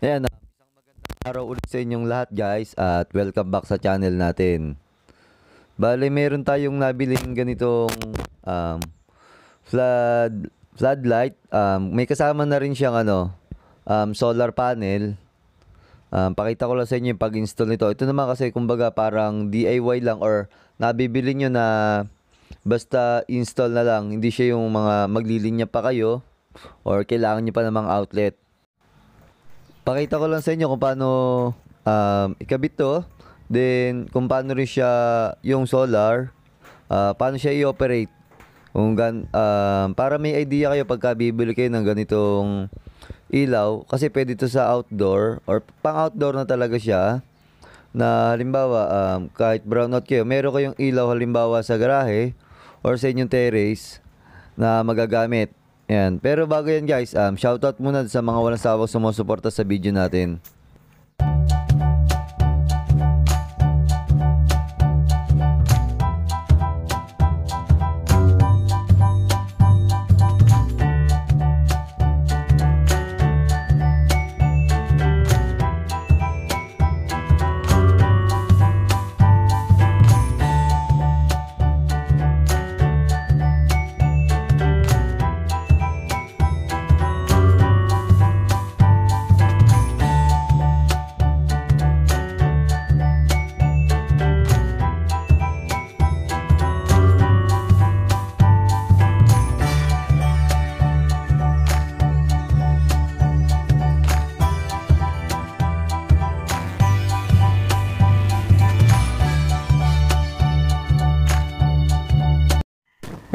Ayan, ah, isang magandang araw ulit sa inyong lahat guys at welcome back sa channel natin. Bale, meron tayong nabiling ganitong um, flood, floodlight. Um, may kasama na rin siyang ano, um, solar panel. Um, pakita ko lang sa inyo yung pag-install nito. Ito naman kasi kumbaga parang DIY lang or nabibili nyo na basta install na lang. Hindi siya yung mga maglilinya pa kayo or kailangan nyo pa namang outlet pakita ko lang sa inyo kung paano um, ikabit to. Then, kung paano rin siya yung solar, uh, paano siya i-operate. Kung gan, uh, para may idea kayo pagka bibili kayo ng ganitong ilaw. Kasi pwede to sa outdoor or pang outdoor na talaga siya. Na halimbawa, um, kahit brownout kayo, meron kayong ilaw halimbawa sa garahe or sa inyong terrace na magagamit. Yan. Pero bago yan guys, um, shoutout muna sa mga walang sawang sumusuporta sa video natin.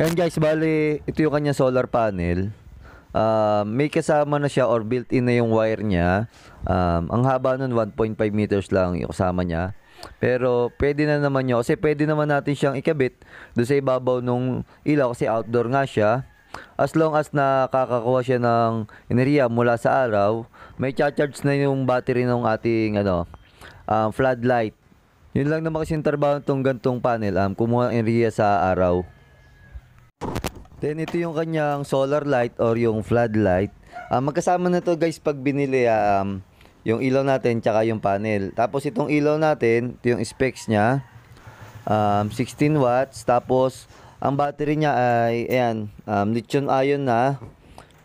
Ayan guys, bali ito yung kanya solar panel. Um, may kasama na siya or built-in na yung wire niya. Um, ang haba nun 1.5 meters lang yung kasama niya. Pero pwede na naman niya kasi pwede naman natin siyang ikabit doon sa ibabaw nung ilaw kasi outdoor nga siya. As long as nakakakuha siya ng enerhiya mula sa araw, may charge na yung battery ng ating ano, um, floodlight. Yun lang naman kasi yung trabaho ng gantong panel, um, kumuha ng enerhiya sa araw. Then ito yung kanyang solar light or yung floodlight. Uh, ah, magkasama na to guys pag binili um, yung ilaw natin tsaka yung panel. Tapos itong ilaw natin, ito yung specs niya. Um, 16 watts. Tapos ang battery niya ay ayan, um, lithium ion na.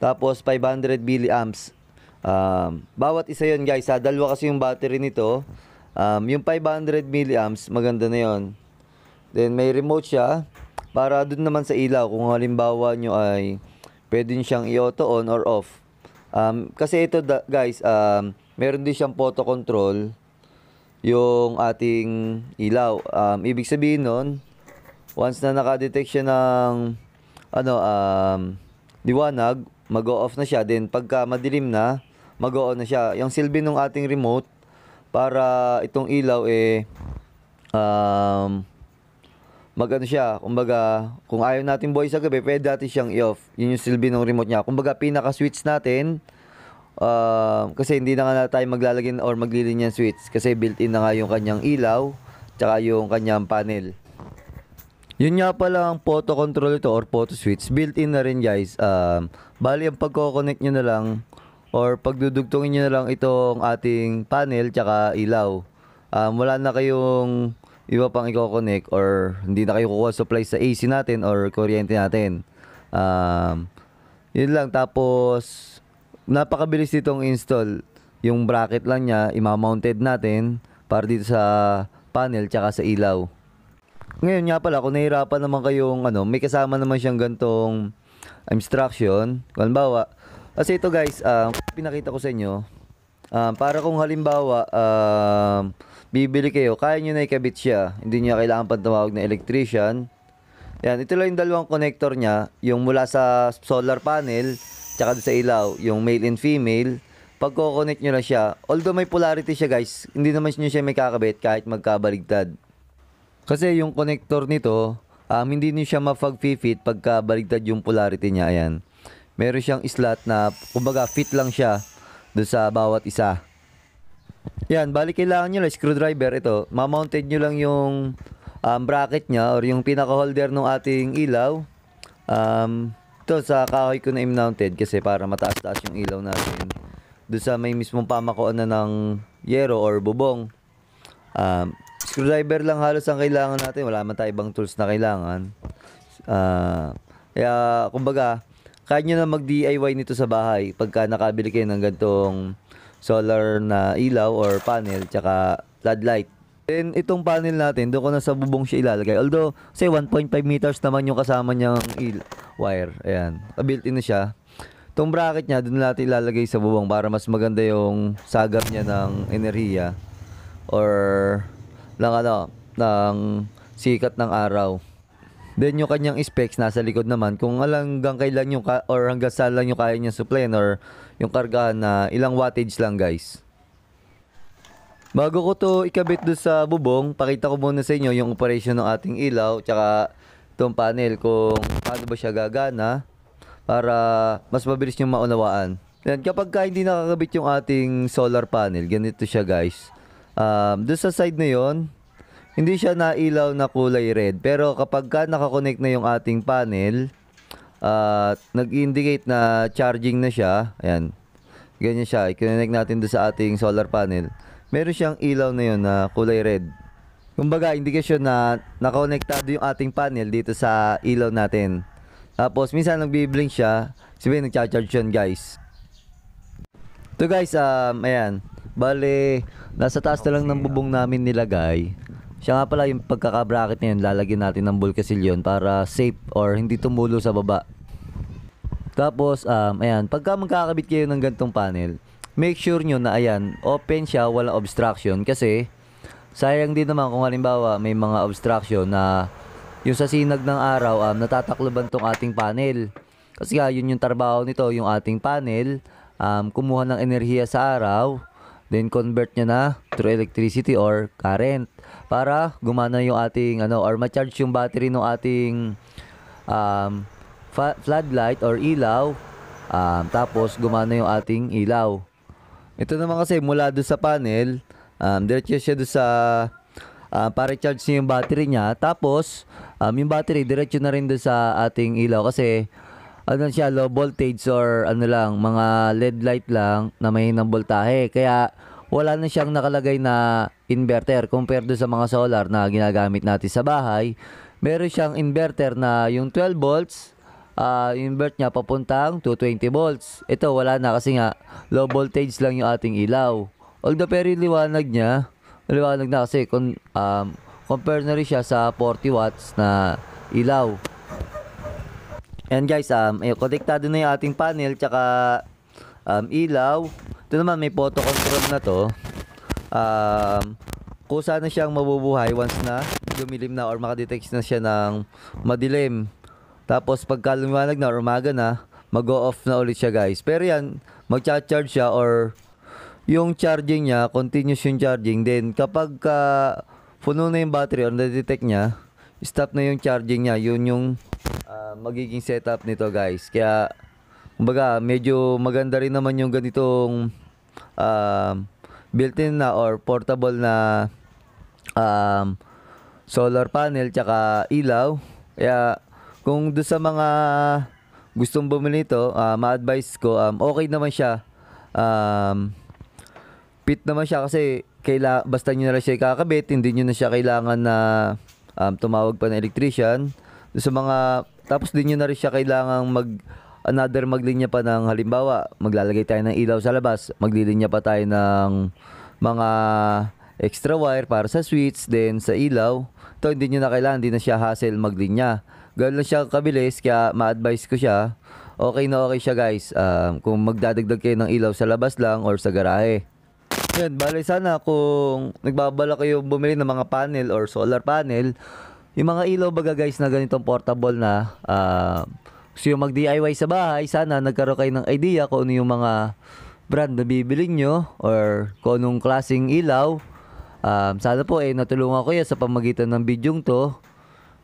Tapos 500 milliamps. Um, bawat isa yon guys. Ha? Dalawa kasi yung battery nito. Um, yung 500 milliamps, maganda na yon. Then may remote siya. Para dun naman sa ilaw, kung halimbawa nyo ay pwede siyang i-auto on or off. Um, kasi ito da, guys, um, meron din siyang photo control yung ating ilaw. Um, ibig sabihin nun, once na nakadetect siya ng ano, um, diwanag mag-off na siya. din pagka madilim na, mag-on na siya. Yung silbi ng ating remote para itong ilaw eh um, magano siya, kumbaga, kung ayaw natin boy sa gabi, pwede dati siyang i-off. Yun yung silbi ng remote niya. Kumbaga, pinaka-switch natin, uh, kasi hindi na nga na tayo maglalagay or maglilinya switch kasi built-in na nga yung kanyang ilaw tsaka yung kanyang panel. Yun nga pala ang photo control ito or photo switch. Built-in na rin guys. Um, bali ang pagko-connect nyo na lang or pagdudugtongin nyo na lang itong ating panel tsaka ilaw. Um, wala na kayong iba pang i-connect or hindi na kayo kukuha supply sa AC natin or kuryente natin. Um, yun lang. Tapos, napakabilis nitong install. Yung bracket lang niya, ima-mounted natin para dito sa panel tsaka sa ilaw. Ngayon nga pala, kung nahirapan naman kayong ano, may kasama naman siyang gantong instruction. Halimbawa, kasi ah, ito guys, uh, pinakita ko sa inyo, uh, para kung halimbawa, uh, bibili kayo, kaya nyo na ikabit siya. Hindi niya kailangan pang tumawag ng electrician. Yan, ito lang yung dalawang connector niya, yung mula sa solar panel, tsaka sa ilaw, yung male and female. Pag connect nyo na siya, although may polarity siya guys, hindi naman nyo siya may kakabit kahit magkabaligtad. Kasi yung connector nito, um, hindi nyo siya mapag-fit pagka baligtad yung polarity niya. Ayan. Meron siyang slot na, kumbaga, fit lang siya do sa bawat isa. Yan, bali kailangan nyo lang, screwdriver ito. Mamounted nyo lang yung um, bracket nya or yung pinaka-holder ng ating ilaw. Um, ito, sa kahoy ko na i-mounted kasi para mataas-taas yung ilaw natin. Doon sa may mismong pamakuan na ng yero or bubong. Um, screwdriver lang halos ang kailangan natin. Wala man tayo ibang tools na kailangan. Uh, kaya, kumbaga, kaya nyo na mag-DIY nito sa bahay pagka nakabili kayo ng gantong solar na ilaw or panel, tsaka floodlight. Then, itong panel natin, doon ko na sa bubong siya ilalagay. Although, say 1.5 meters naman yung kasama niyang wire. Ayan. Built-in na siya. Itong bracket niya, doon natin ilalagay sa bubong para mas maganda yung sagap niya ng enerhiya or lang ano, ng sikat ng araw. Then yung kanyang specs nasa likod naman kung hanggang kailan yung ka, or hanggang saan lang yung kaya niya supply or yung karga na ilang wattage lang guys. Bago ko to ikabit do sa bubong, pakita ko muna sa inyo yung operation ng ating ilaw tsaka tong panel kung paano ba siya gagana para mas mabilis nyo maunawaan. Yan, kapag ka hindi nakakabit yung ating solar panel, ganito siya guys. Um, do sa side na yon, hindi siya nailaw na kulay red. Pero kapag ka nakakonect na yung ating panel, uh, nag-indicate na charging na siya. Ayan. Ganyan siya. I-connect natin doon sa ating solar panel. Meron siyang ilaw na yun na kulay red. Kumbaga, indikasyon na nakonektado yung ating panel dito sa ilaw natin. Tapos, minsan nagbiblink siya. Sabihin, nagcha-charge yun, guys. So guys, um, ayan. Bale, nasa taas na lang ng bubong namin nilagay. Siya nga pala yung pagkakabracket niyan, lalagyan natin ng bulkasilyon para safe or hindi tumulo sa baba. Tapos, um, ayan, pagka magkakabit kayo ng gantong panel, make sure nyo na ayan, open siya, walang obstruction kasi sayang din naman kung halimbawa may mga obstruction na yung sa sinag ng araw, um, natatakloban tong ating panel. Kasi nga, yun yung trabaho nito, yung ating panel, um, kumuha ng enerhiya sa araw, Then convert niya na through electricity or current para gumana yung ating ano or ma-charge yung battery ng ating um, floodlight or ilaw. Um, tapos gumana yung ating ilaw. Ito naman kasi mula doon sa panel, um, diretso siya doon sa uh, para charge niya yung battery niya. Tapos, um, yung battery diretso na rin doon sa ating ilaw kasi ano siya, low voltage or ano lang, mga LED light lang na may ng voltahe. Kaya wala na siyang nakalagay na inverter compared do sa mga solar na ginagamit natin sa bahay. Meron siyang inverter na yung 12 volts, uh, invert niya papuntang 220 volts. Ito wala na kasi nga low voltage lang yung ating ilaw. Although pero liwanag niya, liwanag na kasi kung um, compare na rin siya sa 40 watts na ilaw. And guys, um, ayun, konektado na yung ating panel, tsaka um, ilaw. Ito naman, may photo control na to. Um, kusa na siyang mabubuhay once na lumilim na or makadetect na siya ng madilim. Tapos pagka lumanag na or umaga na, mag-off go na ulit siya guys. Pero yan, magcha-charge siya or yung charging niya, continuous yung charging. Then kapag uh, puno na yung battery or na-detect niya, stop na yung charging niya. Yun yung uh, magiging setup nito guys. Kaya, kumbaga, medyo maganda rin naman yung ganitong um, built-in na or portable na um, solar panel tsaka ilaw. Kaya, kung do sa mga gustong bumili nito, uh, ma-advise ko, um, okay naman siya. Um, fit naman siya kasi kaila basta niyo na lang siya kakabit, hindi niyo na siya kailangan na um, tumawag pa ng electrician. Sa mga tapos din yun na rin siya kailangang mag another maglinya pa ng halimbawa, maglalagay tayo ng ilaw sa labas, maglilinya pa tayo ng mga extra wire para sa switch, then sa ilaw. Ito hindi nyo na kailangan, hindi na siya hassle maglinya. Ganoon lang siya kabilis, kaya ma-advise ko siya. Okay na okay siya guys, um, kung magdadagdag kayo ng ilaw sa labas lang or sa garahe. Yan, bali sana kung nagbabala kayo bumili ng mga panel or solar panel, yung mga ilaw baga guys na ganitong portable na uh, gusto yung mag-DIY sa bahay, sana nagkaroon kayo ng idea kung ano yung mga brand na bibiling nyo or kung anong klaseng ilaw. Um, sana po eh natulungan ko yan sa pamagitan ng bidyong to.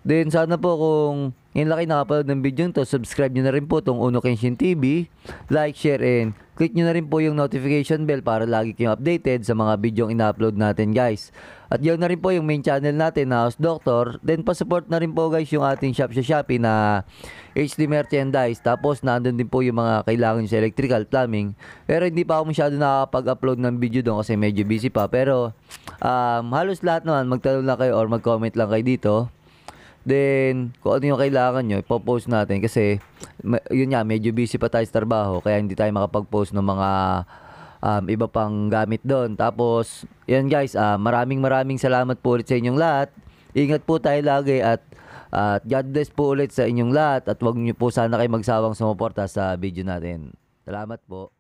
Then sana po kung ngayon laki nakapalad ng video to. Subscribe nyo na rin po itong Uno Kenshin TV. Like, share, and click nyo na rin po yung notification bell para lagi kayong updated sa mga video ina-upload natin guys. At yun na rin po yung main channel natin na House Doctor. Then pa-support na rin po guys yung ating shop sa Shopee na HD merchandise. Tapos naandun din po yung mga kailangan sa electrical plumbing. Pero hindi pa ako masyado nakakapag-upload ng video doon kasi medyo busy pa. Pero um, halos lahat naman magtanong lang kayo or mag-comment lang kayo dito. Then, kung ano yung kailangan nyo, ipopost natin kasi yun nga, medyo busy pa tayo sa trabaho kaya hindi tayo makapag-post ng mga um, iba pang gamit doon. Tapos, yan guys, uh, maraming maraming salamat po ulit sa inyong lahat. Ingat po tayo lagi at at uh, God bless po ulit sa inyong lahat at wag niyo po sana kayo magsawang sumuporta sa video natin. Salamat po.